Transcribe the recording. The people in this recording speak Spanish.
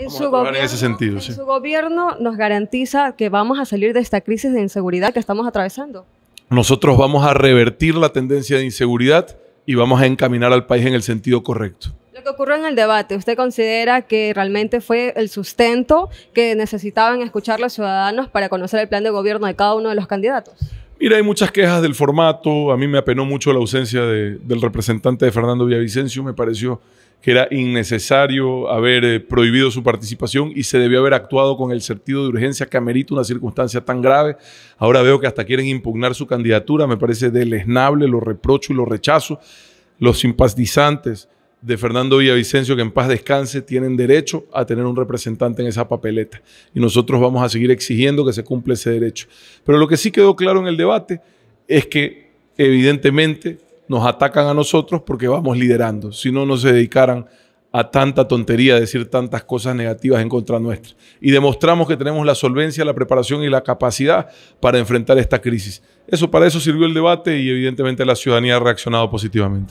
en, su gobierno, su gobierno nos garantiza que vamos a salir de esta crisis de inseguridad que estamos atravesando. Nosotros vamos a revertir la tendencia de inseguridad y vamos a encaminar al país en el sentido correcto. Lo que ocurrió en el debate, ¿usted considera que realmente fue el sustento que necesitaban escuchar los ciudadanos para conocer el plan de gobierno de cada uno de los candidatos? Mira, hay muchas quejas del formato. A mí me apenó mucho la ausencia del representante de Fernando Villavicencio. Me pareció que era innecesario haber eh, prohibido su participación y se debió haber actuado con el sentido de urgencia que amerita una circunstancia tan grave. Ahora veo que hasta quieren impugnar su candidatura, me parece deleznable, lo reprocho y lo rechazo. Los simpatizantes de Fernando Villavicencio, que en paz descanse, tienen derecho a tener un representante en esa papeleta. Y nosotros vamos a seguir exigiendo que se cumpla ese derecho. Pero lo que sí quedó claro en el debate es que evidentemente nos atacan a nosotros porque vamos liderando. Si no, no se dedicaran a tanta tontería, a decir tantas cosas negativas en contra nuestra. Y demostramos que tenemos la solvencia, la preparación y la capacidad para enfrentar esta crisis. Eso para eso sirvió el debate y evidentemente la ciudadanía ha reaccionado positivamente.